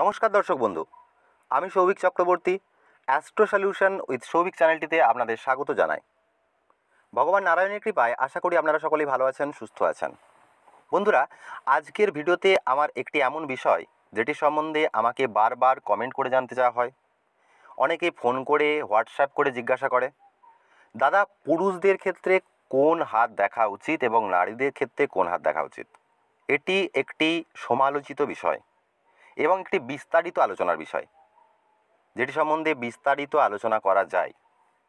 নমস্কার দর্শক বন্ধু আমি Souvik Chakraborty astro solution with Souvik চ্যানেলটিতে আপনাদের স্বাগত জানাই ভগবান নারায়ণের কৃপায় আশা করি আপনারা সকলেই ভালো আছেন সুস্থ আছেন বন্ধুরা আজকের ভিডিওতে আমার একটি এমন বিষয় যেটি সম্বন্ধে আমাকে বারবার কমেন্ট করে জানতে চাওয়া হয় অনেকে ফোন করে হোয়াটসঅ্যাপ করে জিজ্ঞাসা করে দাদা পুরুষদের ক্ষেত্রে কোন হাত দেখা উচিত এবং নারীদের ক্ষেত্রে কোন হাত দেখা উচিত এটি একটি সমালোচিত বিষয় এবং একটি বিস্তারিত আলোচনার বিষয় যেটি সম্বন্ধে বিস্তারিত আলোচনা করা যায়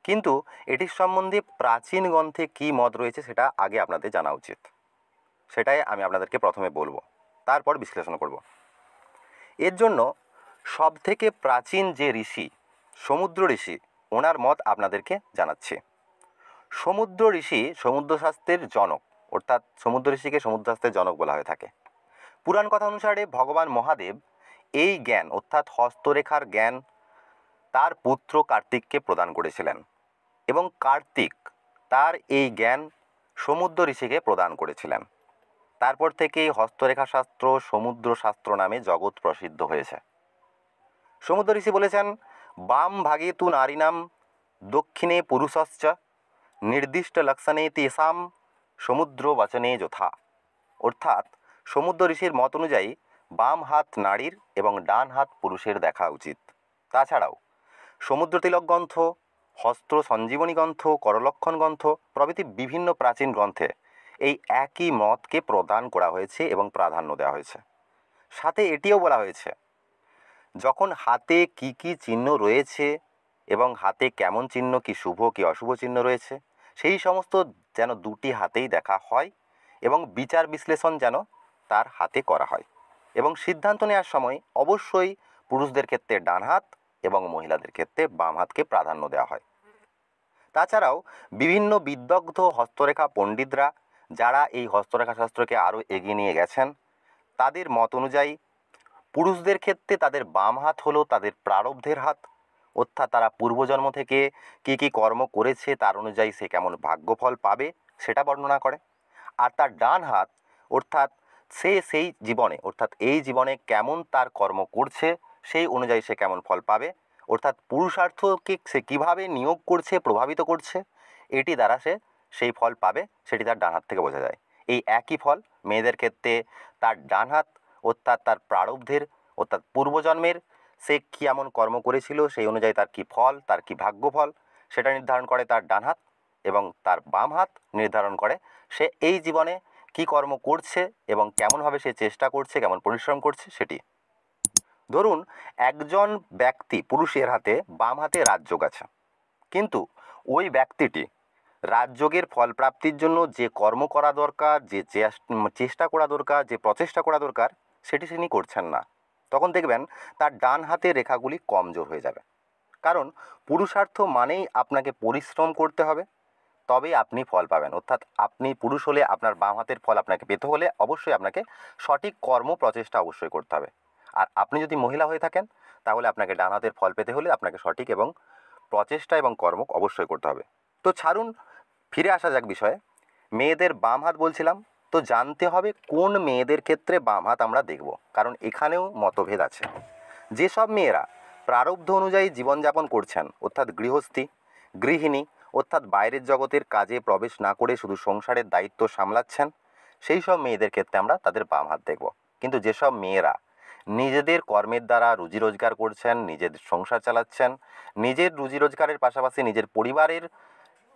কিন্তু এটির সম্বন্ধে প্রাচীন গ্রন্থে কী মত রয়েছে সেটা আগে আপনাদের জানা উচিত সেটাই আমি আপনাদেরকে প্রথমে বলবো তারপর বিশ্লেষণ করব এর জন্য সবথেকে প্রাচীন যে ঋষি সমুদ্র ঋষি ওনার মত আপনাদেরকে জানাচ্ছে সমুদ্র ঋষি সমুদ্রশাস্ত্রের জনক অর্থাৎ সমুদ্র ঋষিকে সমুদ্রশাস্ত্রের জনক বলা হয়ে থাকে পুরাণ কথা অনুসারে ভগবান মহাদেব এই জ্ঞান অর্থাৎ হস্তরেখার জ্ঞান তার পুত্র কার্তিককে প্রদান করেছিলেন এবং কার্তিক তার এই জ্ঞান সমুদ্র ঋষিকে প্রদান করেছিলেন তারপর থেকেই হস্তরেখা শাস্ত্র সমুদ্র শাস্ত্র নামে জগৎ প্রসিদ্ধ হয়েছে সমুদ্র ঋষি বলেছেন বাম ভাগে তু নাম দক্ষিণে পুরুষশ্চ নির্দিষ্ট লক্ষণে তেসাম সমুদ্র বচনে যথা অর্থাৎ সমুদ্র ঋষির মত অনুযায়ী বাম হাত নারীর এবং ডান হাত পুরুষের দেখা উচিত তাছাড়াও সমুদ্রতিলক গ্রন্থ হস্ত্র সঞ্জীবনী গ্রন্থ করলক্ষণ গ্রন্থ প্রভৃতি বিভিন্ন প্রাচীন গ্রন্থে এই একই মতকে প্রদান করা হয়েছে এবং প্রাধান্য দেওয়া হয়েছে সাথে এটিও বলা হয়েছে যখন হাতে কি কি চিহ্ন রয়েছে এবং হাতে কেমন চিহ্ন কি শুভ কি অশুভ চিহ্ন রয়েছে সেই সমস্ত যেন দুটি হাতেই দেখা হয় এবং বিচার বিশ্লেষণ যেন তার হাতে করা হয় এবং সিদ্ধান্ত নেওয়ার সময় অবশ্যই পুরুষদের ক্ষেত্রে ডান হাত এবং মহিলাদের ক্ষেত্রে বাম হাতকে প্রাধান্য দেওয়া হয় তাছাড়াও বিভিন্ন বিদগ্ধ হস্তরেখা পণ্ডিতরা যারা এই হস্তরেখা শাস্ত্রকে আরও এগিয়ে নিয়ে গেছেন তাদের মত অনুযায়ী পুরুষদের ক্ষেত্রে তাদের বাম হাত হলো তাদের প্রারব্ধের হাত অর্থাৎ তারা পূর্বজন্ম থেকে কি কি কর্ম করেছে তার অনুযায়ী সে কেমন ভাগ্যফল পাবে সেটা বর্ণনা করে আর তার ডান হাত অর্থাৎ সে সেই জীবনে অর্থাৎ এই জীবনে কেমন তার কর্ম করছে সেই অনুযায়ী সে কেমন ফল পাবে অর্থাৎ পুরুষার্থকে সে কীভাবে নিয়োগ করছে প্রভাবিত করছে এটি দ্বারা সে সেই ফল পাবে সেটি তার ডান হাত থেকে বোঝা যায় এই একই ফল মেয়েদের ক্ষেত্রে তার ডান হাত অর্থাৎ তার প্রারব্ধের অর্থাৎ পূর্বজন্মের সে কী এমন কর্ম করেছিল সেই অনুযায়ী তার কি ফল তার কি ভাগ্যফল সেটা নির্ধারণ করে তার ডান হাত এবং তার বাম হাত নির্ধারণ করে সে এই জীবনে কি কর্ম করছে এবং কেমনভাবে সে চেষ্টা করছে কেমন পরিশ্রম করছে সেটি ধরুন একজন ব্যক্তি পুরুষের হাতে বাম হাতে রাজযোগ আছে কিন্তু ওই ব্যক্তিটি রাজযোগের ফল প্রাপ্তির জন্য যে কর্ম করা দরকার যে চেষ্টা করা দরকার যে প্রচেষ্টা করা দরকার সেটি তিনি করছেন না তখন দেখবেন তার ডান হাতে রেখাগুলি কমজোর হয়ে যাবে কারণ পুরুষার্থ মানেই আপনাকে পরিশ্রম করতে হবে তবেই আপনি ফল পাবেন অর্থাৎ আপনি পুরুষ হলে আপনার বাম হাতের ফল আপনাকে পেতে হলে অবশ্যই আপনাকে সঠিক কর্ম প্রচেষ্টা অবশ্যই করতে হবে আর আপনি যদি মহিলা হয়ে থাকেন তাহলে আপনাকে ডান হাতের ফল পেতে হলে আপনাকে সঠিক এবং প্রচেষ্টা এবং কর্ম অবশ্যই করতে হবে তো ছাড়ুন ফিরে আসা যাক বিষয়ে মেয়েদের বাম হাত বলছিলাম তো জানতে হবে কোন মেয়েদের ক্ষেত্রে বাম হাত আমরা দেখব কারণ এখানেও মতভেদ আছে যেসব মেয়েরা প্রারব্ধ অনুযায়ী জীবনযাপন করছেন অর্থাৎ গৃহস্থী গৃহিণী অর্থাৎ বাইরের জগতের কাজে প্রবেশ না করে শুধু সংসারের দায়িত্ব সামলাচ্ছেন সেই সব মেয়েদের ক্ষেত্রে আমরা তাদের বাম হাত দেখব কিন্তু যেসব মেয়েরা নিজেদের কর্মের দ্বারা রুজি রোজগার করছেন নিজের সংসার চালাচ্ছেন নিজের রুজি রোজগারের পাশাপাশি নিজের পরিবারের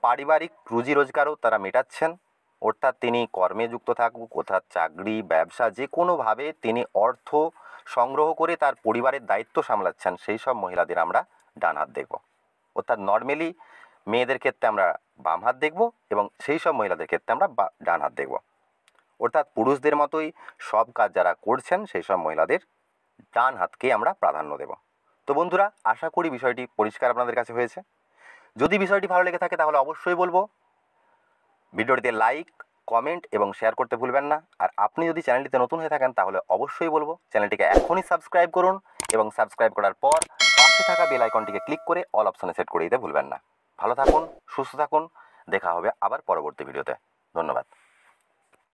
পারিবারিক রুজি রোজগারও তারা মেটাচ্ছেন অর্থাৎ তিনি কর্মে যুক্ত থাকুক অর্থাৎ চাকরি ব্যবসা যে কোনোভাবে তিনি অর্থ সংগ্রহ করে তার পরিবারের দায়িত্ব সামলাচ্ছেন সেই সব মহিলাদের আমরা ডান হাত দেখব অর্থাৎ নর্মালি মেয়েদের ক্ষেত্রে আমরা বাম হাত দেখব এবং সেই সব মহিলাদের ক্ষেত্রে আমরা ডান হাত দেখব অর্থাৎ পুরুষদের মতোই সব কাজ যারা করছেন সেই সব মহিলাদের ডান হাতকেই আমরা প্রাধান্য দেব তো বন্ধুরা আশা করি বিষয়টি পরিষ্কার আপনাদের কাছে হয়েছে যদি বিষয়টি ভালো লেগে থাকে তাহলে অবশ্যই বলবো ভিডিওটিতে লাইক কমেন্ট এবং শেয়ার করতে ভুলবেন না আর আপনি যদি চ্যানেলটিতে নতুন হয়ে থাকেন তাহলে অবশ্যই বলবো চ্যানেলটিকে এখনই সাবস্ক্রাইব করুন এবং সাবস্ক্রাইব করার পর পাশে থাকা বেল আইকনটিকে ক্লিক করে অল অপশনে সেট করে দিতে ভুলবেন না ভালো থাকুন সুস্থ থাকুন দেখা হবে আবার পরবর্তী ভিডিওতে ধন্যবাদ